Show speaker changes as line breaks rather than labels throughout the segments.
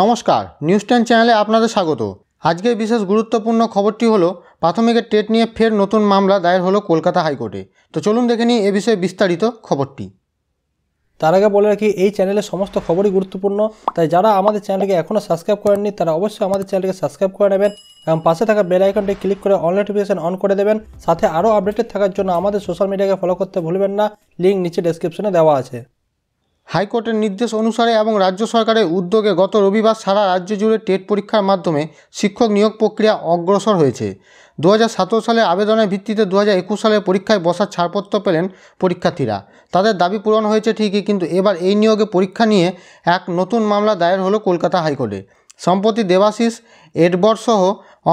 নমস্কার news ten চ্যানেলে আপনাদের স্বাগত আজকের বিশেষ গুরুত্বপূর্ণ খবরটি হলো
প্রাথমিকের টেট নিয়ে ফের নতুন মামলা দায়ের হলো কলকাতা হাইকোর্টে তো চলুন দেখে নিই এ বিষয়ে বিস্তারিত খবরটি তার আগে বলে রাখি এই চ্যানেলের সমস্ত খবরই গুরুত্বপূর্ণ তাই যারা আমাদের চ্যানেলকে এখনও সাবস্ক্রাইব করেননি তারা অবশ্যই আমাদের চ্যানেলকে সাবস্ক্রাইব করে নেবেন এবং পাশে থাকা বেল আইকনটি ক্লিক করে অল নোটিফিকেশন অন করে দেবেন সাথে আরও আপডেটেড থাকার জন্য আমাদের সোশ্যাল মিডিয়াকে ফলো করতে ভুলবেন না লিঙ্ক নিচে ডেসক্রিপশনে দেওয়া আছে হাইকোর্টের নির্দেশ অনুসারে এবং রাজ্য সরকারের উদ্যোগে গত
রবিবার সারা রাজ্য জুড়ে টেট পরীক্ষার মাধ্যমে শিক্ষক নিয়োগ প্রক্রিয়া অগ্রসর হয়েছে দু সালে আবেদনের ভিত্তিতে দু সালে পরীক্ষায় বসার ছাড়পত্র পেলেন পরীক্ষার্থীরা তাদের দাবি পূরণ হয়েছে ঠিকই কিন্তু এবার এই নিয়োগে পরীক্ষা নিয়ে এক নতুন মামলা দায়ের হলো কলকাতা হাইকোর্টে সম্প্রতি দেবাশিস এডবর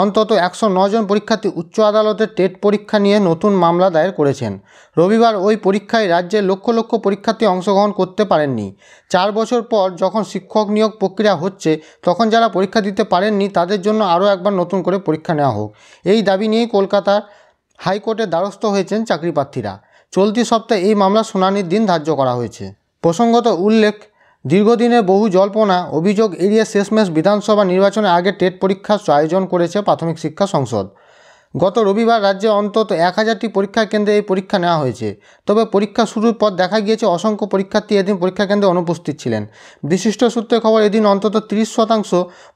অন্তত একশো নজন পরীক্ষার্থী উচ্চ আদালতের টেট পরীক্ষা নিয়ে নতুন মামলা দায়ের করেছেন রবিবার ওই পরীক্ষায় রাজ্যে লক্ষ লক্ষ পরীক্ষার্থী অংশগ্রহণ করতে পারেননি চার বছর পর যখন শিক্ষক নিয়োগ প্রক্রিয়া হচ্ছে তখন যারা পরীক্ষা দিতে পারেননি তাদের জন্য আরও একবার নতুন করে পরীক্ষা নেওয়া হোক এই দাবি নিয়েই কলকাতার হাইকোর্টে দ্বারস্থ হয়েছেন চাকরিপ্রার্থীরা চলতি সপ্তাহে এই মামলা শুনানির দিন ধার্য করা হয়েছে প্রসঙ্গত উল্লেখ দীর্ঘদিনে বহু জল্পনা অভিযোগ এড়িয়ে শেষমেশ বিধানসভা নির্বাচনের আগে টেট পরীক্ষার আয়োজন করেছে প্রাথমিক শিক্ষা সংসদ গত রবিবার রাজ্যে অন্তত এক হাজারটি পরীক্ষা কেন্দ্রে এই পরীক্ষা নেওয়া হয়েছে তবে পরীক্ষা শুরুর পর দেখা গিয়েছে অসংখ্য পরীক্ষার্থী এদিন পরীক্ষা কেন্দ্রে অনুপস্থিত ছিলেন বিশিষ্ট সূত্রে খবর এদিন অন্তত ৩০ শতাংশ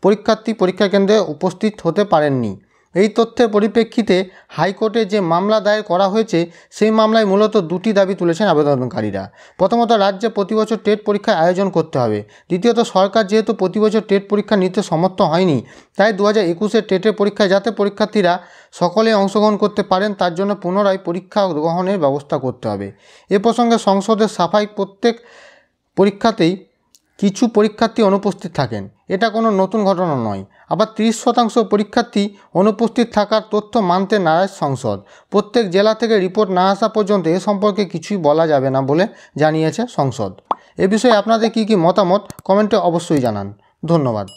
পরীক্ষার্থী পরীক্ষা কেন্দ্রে উপস্থিত হতে পারেননি এই তথ্যের পরিপ্রেক্ষিতে হাইকোর্টে যে মামলা দায়ের করা হয়েছে সেই মামলায় মূলত দুটি দাবি তুলেছেন আবেদনকারীরা প্রথমত রাজ্যে প্রতিবছর টেট পরীক্ষা আয়োজন করতে হবে দ্বিতীয়ত সরকার যেহেতু প্রতিবছর টেট পরীক্ষা নিতে সমর্থ হয়নি তাই দু হাজার একুশের টেটের পরীক্ষায় যাতে পরীক্ষার্থীরা সকলে অংশগ্রহণ করতে পারেন তার জন্য পুনরায় পরীক্ষা গ্রহণের ব্যবস্থা করতে হবে এ প্রসঙ্গে সংসদের সাফাই প্রত্যেক পরীক্ষাতেই কিছু পরীক্ষার্থী অনুপস্থিত থাকেন এটা কোনো নতুন ঘটনা নয় আবার ৩০ শতাংশ পরীক্ষার্থী অনুপস্থিত থাকার তথ্য মানতে নারাজ সংসদ প্রত্যেক জেলা থেকে রিপোর্ট না আসা পর্যন্ত এ সম্পর্কে কিছুই বলা যাবে না বলে জানিয়েছে সংসদ এ বিষয়ে আপনাদের কি কি মতামত কমেন্টে অবশ্যই জানান ধন্যবাদ